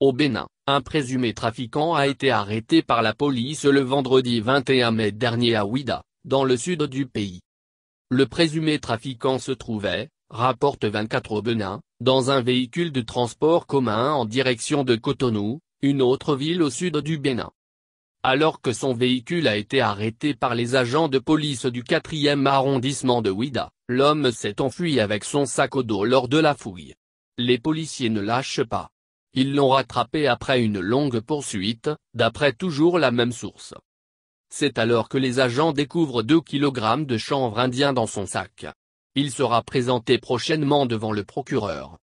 Au Bénin, un présumé trafiquant a été arrêté par la police le vendredi 21 mai dernier à Ouida, dans le sud du pays. Le présumé trafiquant se trouvait, rapporte 24 au Bénin, dans un véhicule de transport commun en direction de Cotonou, une autre ville au sud du Bénin. Alors que son véhicule a été arrêté par les agents de police du 4e arrondissement de Ouida, l'homme s'est enfui avec son sac au dos lors de la fouille. Les policiers ne lâchent pas. Ils l'ont rattrapé après une longue poursuite, d'après toujours la même source. C'est alors que les agents découvrent 2 kg de chanvre indien dans son sac. Il sera présenté prochainement devant le procureur.